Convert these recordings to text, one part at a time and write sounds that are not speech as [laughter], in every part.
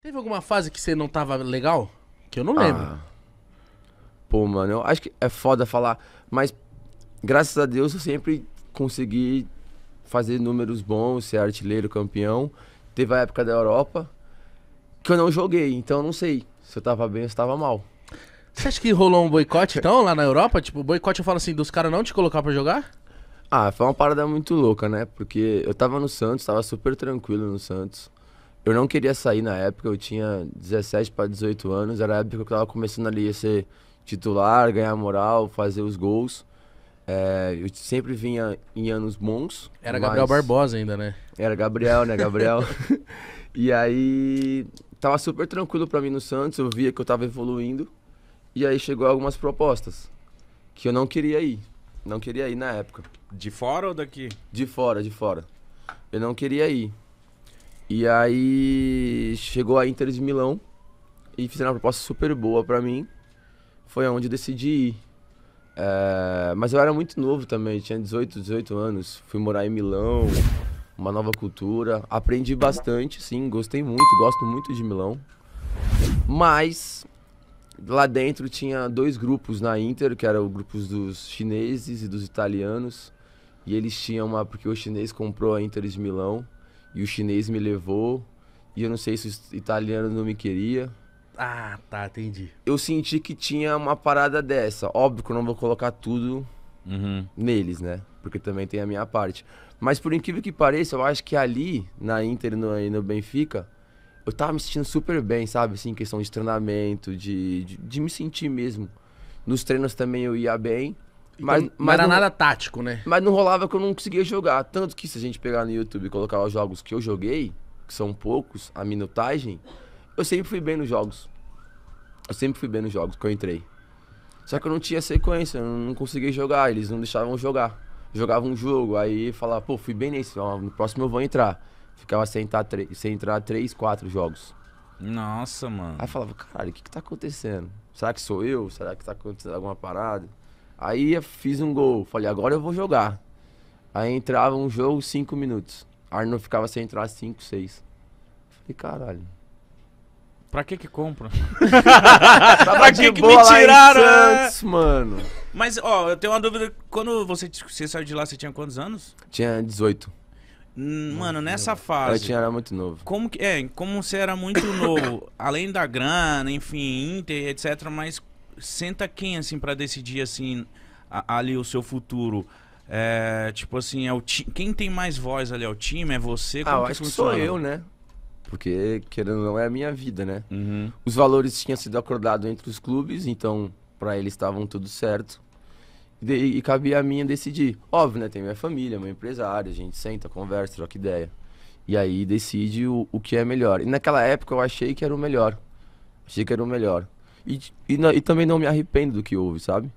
Teve alguma fase que você não tava legal? Que eu não lembro. Ah. Pô, mano, eu acho que é foda falar, mas graças a Deus eu sempre consegui fazer números bons, ser artilheiro, campeão. Teve a época da Europa que eu não joguei, então eu não sei se eu tava bem ou se tava mal. Você acha que rolou um boicote então lá na Europa? Tipo, boicote eu falo assim, dos caras não te colocar para jogar? Ah, foi uma parada muito louca, né? Porque eu tava no Santos, tava super tranquilo no Santos. Eu não queria sair na época, eu tinha 17 para 18 anos, era a época que eu estava começando ali a ser titular, ganhar moral, fazer os gols. É, eu sempre vinha em anos bons. Era Gabriel Barbosa ainda, né? Era Gabriel, né, Gabriel? [laughs] e aí tava super tranquilo para mim no Santos, eu via que eu tava evoluindo. E aí chegou algumas propostas que eu não queria ir. Não queria ir na época. De fora ou daqui? De fora, de fora. Eu não queria ir. E aí chegou a Inter de Milão e fizeram uma proposta super boa para mim. Foi aonde eu decidi ir. É, mas eu era muito novo também, tinha 18, 18 anos. Fui morar em Milão, uma nova cultura. Aprendi bastante, sim, gostei muito, gosto muito de Milão. Mas lá dentro tinha dois grupos na Inter, que eram os grupos dos chineses e dos italianos. E eles tinham uma, porque o chinês comprou a Inter de Milão. E o chinês me levou. E eu não sei se o italiano não me queria. Ah, tá, entendi. Eu senti que tinha uma parada dessa. Óbvio que eu não vou colocar tudo uhum. neles, né? Porque também tem a minha parte. Mas por incrível que pareça, eu acho que ali, na Inter no, e no Benfica, eu tava me sentindo super bem, sabe? Assim, questão de treinamento, de, de, de me sentir mesmo. Nos treinos também eu ia bem mas, então, mas não era não, nada tático, né? Mas não rolava que eu não conseguia jogar. Tanto que se a gente pegar no YouTube e colocar os jogos que eu joguei, que são poucos, a minutagem, eu sempre fui bem nos jogos. Eu sempre fui bem nos jogos que eu entrei. Só que eu não tinha sequência, eu não conseguia jogar, eles não deixavam jogar. Jogava um jogo, aí falava, pô, fui bem nesse, ó, no próximo eu vou entrar. Ficava sem entrar, sem entrar três, quatro jogos. Nossa, mano. Aí falava, caralho, o que que tá acontecendo? Será que sou eu? Será que tá acontecendo alguma parada? Aí fiz um gol, falei, agora eu vou jogar. Aí entrava um jogo, cinco minutos. Arnold ficava sem entrar cinco, seis. Falei, caralho. Pra que que compram? [laughs] pra que que me tiraram? Né? Santos, mano. Mas, ó, eu tenho uma dúvida. Quando você, você saiu de lá, você tinha quantos anos? Tinha 18. Hum, mano, nessa fase. Eu tinha era muito novo. Como que é? Como você era muito novo, [coughs] além da grana, enfim, Inter, etc. Mas senta quem, assim, para decidir, assim, a, ali o seu futuro? É, tipo assim, é o ti... quem tem mais voz ali é o time? É você? Como ah, eu acho que sou eu, né? Porque, querendo ou não, é a minha vida, né? Uhum. Os valores tinham sido acordados entre os clubes, então para eles estavam tudo certo. E, e, cabia a minha decidir. Óbvio, né? Tem minha família, meu empresário, a gente senta, conversa, troca ideia. E aí decide o, o que é melhor. E naquela época eu achei que era o melhor. Achei que era o melhor. E, e, e, também não me arrependo do que houve, sabe?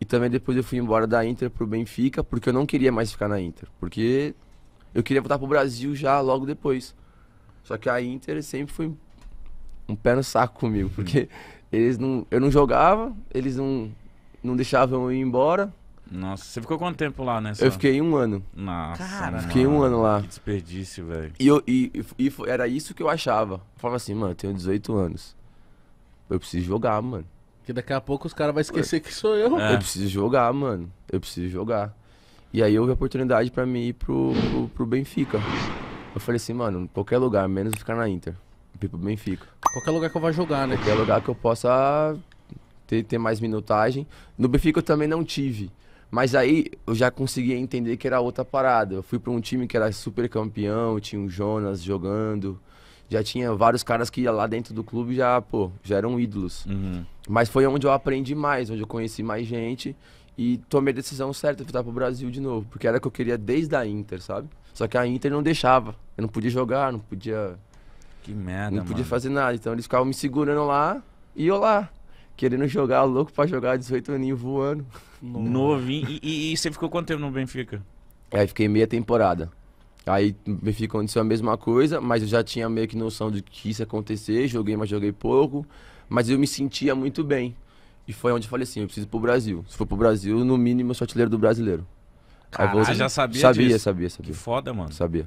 E também depois eu fui embora da Inter pro Benfica, porque eu não queria mais ficar na Inter. Porque eu queria voltar pro Brasil já logo depois. Só que a Inter sempre foi um pé no saco comigo, porque uhum. eles não, eu não jogava, eles não, não deixavam eu ir embora. Nossa, você ficou quanto tempo lá né Eu fiquei um ano. Nossa, Cara, fiquei um ano lá. Que desperdício, velho. E, eu, e, e, e, era isso que eu achava. Eu falava assim, mano, eu tenho 18 anos. Eu preciso jogar, mano. Que daqui a pouco os caras vão esquecer que sou eu. É. Eu preciso jogar, mano. Eu preciso jogar. E aí houve a oportunidade para mim ir pro, pro, pro, Benfica. Eu falei assim, mano, qualquer lugar, menos ficar na Inter. Ir pro Benfica. Qualquer lugar que eu vá jogar, né? Qualquer lugar que eu possa ter, ter mais minutagem. No Benfica eu também não tive. Mas aí eu já conseguia entender que era outra parada. Eu fui para um time que era super campeão, tinha o Jonas jogando já tinha vários caras que lá dentro do clube já, pô, já eram ídolos. Uhum. Mas foi onde eu aprendi mais, onde eu conheci mais gente e tomei a decisão certa de voltar pro Brasil de novo, porque era o que eu queria desde a Inter, sabe? Só que a Inter não deixava. Eu não podia jogar, não podia. Que merda, Não podia mano. fazer nada. Então eles ficavam me segurando lá e eu lá. Querendo jogar, louco pra jogar, 18 aninhos voando. Novinho. e, e, e você ficou quanto tempo no Benfica? Aí fiquei meia temporada. Aí me ficou aconteceu a mesma coisa, mas eu já tinha meio que noção de que isso ia acontecer, joguei, mas joguei pouco. Mas eu me sentia muito bem. E foi onde eu falei assim, eu preciso ir pro Brasil. Se for pro Brasil, no mínimo eu sou artilheiro do brasileiro. Caralho, você já sabia Sabia, disso. sabia, sabia. Que foda, mano. Sabia.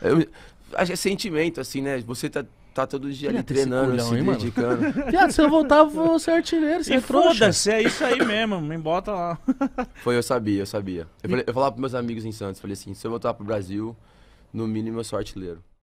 Eu, acho que é sentimento, assim, né? Você tá tá todo dia ali treinando, culhão, se hein, dedicando. [laughs] se eu voltava, eu vou ser artilheiro, você e é Foda-se, é isso aí mesmo, me bota lá. [laughs] Foi, eu sabia, eu sabia. Eu, falei, eu falava pros meus amigos em Santos, falei assim, se eu voltar pro Brasil, no mínimo eu sou artilheiro.